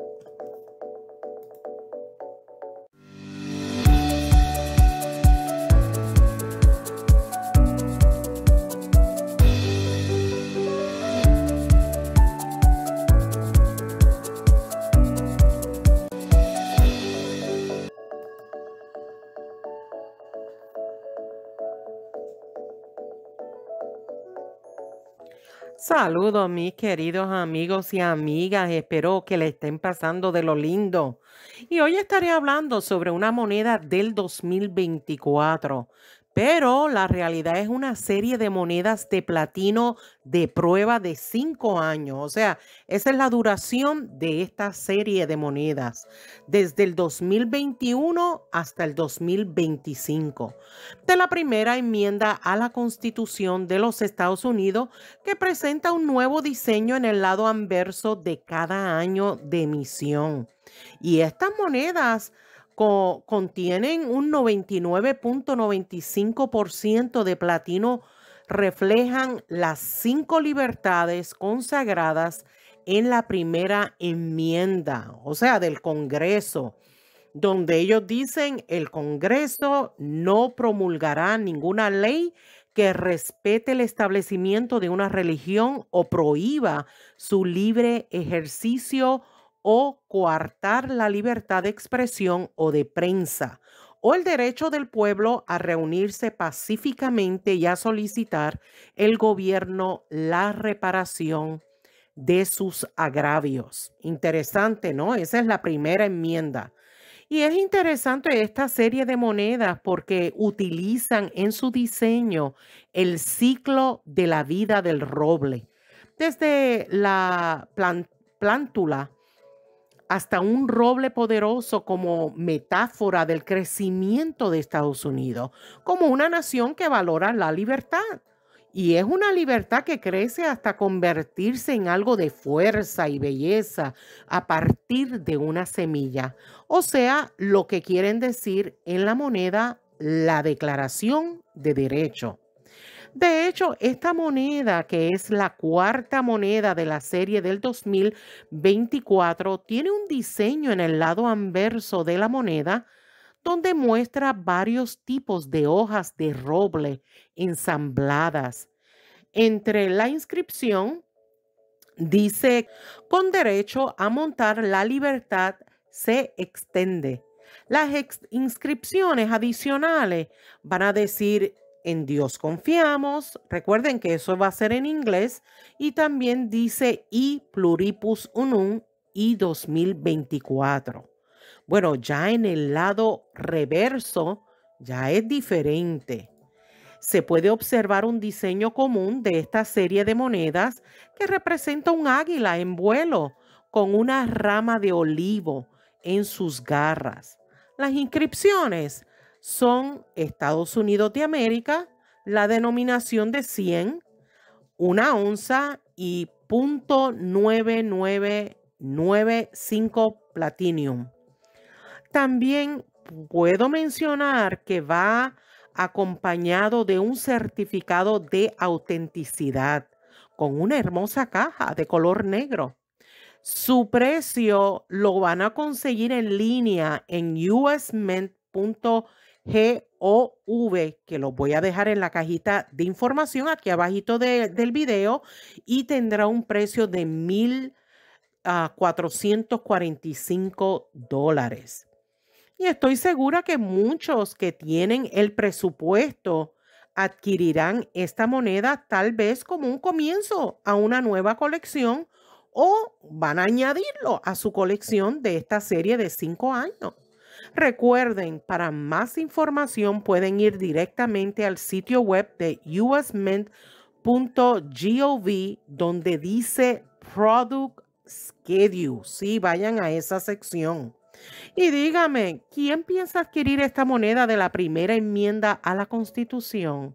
Thank you. Saludos mis queridos amigos y amigas, espero que le estén pasando de lo lindo. Y hoy estaré hablando sobre una moneda del 2024, pero la realidad es una serie de monedas de platino de prueba de cinco años. O sea, esa es la duración de esta serie de monedas, desde el 2021 hasta el 2025, de la primera enmienda a la Constitución de los Estados Unidos que presenta un nuevo diseño en el lado anverso de cada año de emisión. Y estas monedas contienen un 99.95% de platino, reflejan las cinco libertades consagradas en la primera enmienda, o sea, del Congreso, donde ellos dicen el Congreso no promulgará ninguna ley que respete el establecimiento de una religión o prohíba su libre ejercicio o coartar la libertad de expresión o de prensa o el derecho del pueblo a reunirse pacíficamente y a solicitar el gobierno la reparación de sus agravios. Interesante, ¿no? Esa es la primera enmienda. Y es interesante esta serie de monedas porque utilizan en su diseño el ciclo de la vida del roble. Desde la plántula hasta un roble poderoso como metáfora del crecimiento de Estados Unidos, como una nación que valora la libertad. Y es una libertad que crece hasta convertirse en algo de fuerza y belleza a partir de una semilla. O sea, lo que quieren decir en la moneda, la declaración de derecho. De hecho, esta moneda, que es la cuarta moneda de la serie del 2024, tiene un diseño en el lado anverso de la moneda donde muestra varios tipos de hojas de roble ensambladas. Entre la inscripción dice, con derecho a montar la libertad se extiende. Las inscripciones adicionales van a decir en Dios confiamos. Recuerden que eso va a ser en inglés. Y también dice I pluripus unum y 2024. Bueno, ya en el lado reverso ya es diferente. Se puede observar un diseño común de esta serie de monedas que representa un águila en vuelo con una rama de olivo en sus garras. Las inscripciones son Estados Unidos de América, la denominación de 100, una onza y .9995 platinum. También puedo mencionar que va acompañado de un certificado de autenticidad con una hermosa caja de color negro. Su precio lo van a conseguir en línea en usment.com g que los voy a dejar en la cajita de información aquí abajito del video y tendrá un precio de 1.445 ah, dólares. Y estoy segura que muchos que tienen el presupuesto adquirirán esta moneda tal vez como un comienzo a una nueva colección o van a añadirlo a su colección de esta serie de cinco años. Recuerden, para más información pueden ir directamente al sitio web de usmint.gov donde dice Product Schedule. Sí, vayan a esa sección. Y dígame, ¿quién piensa adquirir esta moneda de la primera enmienda a la Constitución?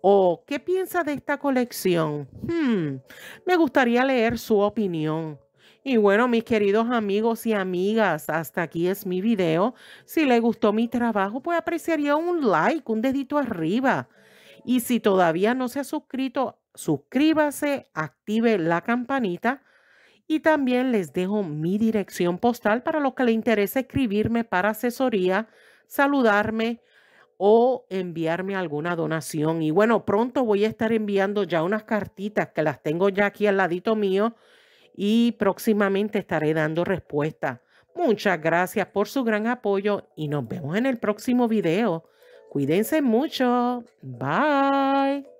¿O qué piensa de esta colección? Hmm, me gustaría leer su opinión. Y bueno, mis queridos amigos y amigas, hasta aquí es mi video. Si les gustó mi trabajo, pues apreciaría un like, un dedito arriba. Y si todavía no se ha suscrito, suscríbase, active la campanita y también les dejo mi dirección postal para los que le interese escribirme para asesoría, saludarme o enviarme alguna donación. Y bueno, pronto voy a estar enviando ya unas cartitas que las tengo ya aquí al ladito mío y próximamente estaré dando respuesta. Muchas gracias por su gran apoyo y nos vemos en el próximo video. Cuídense mucho. Bye.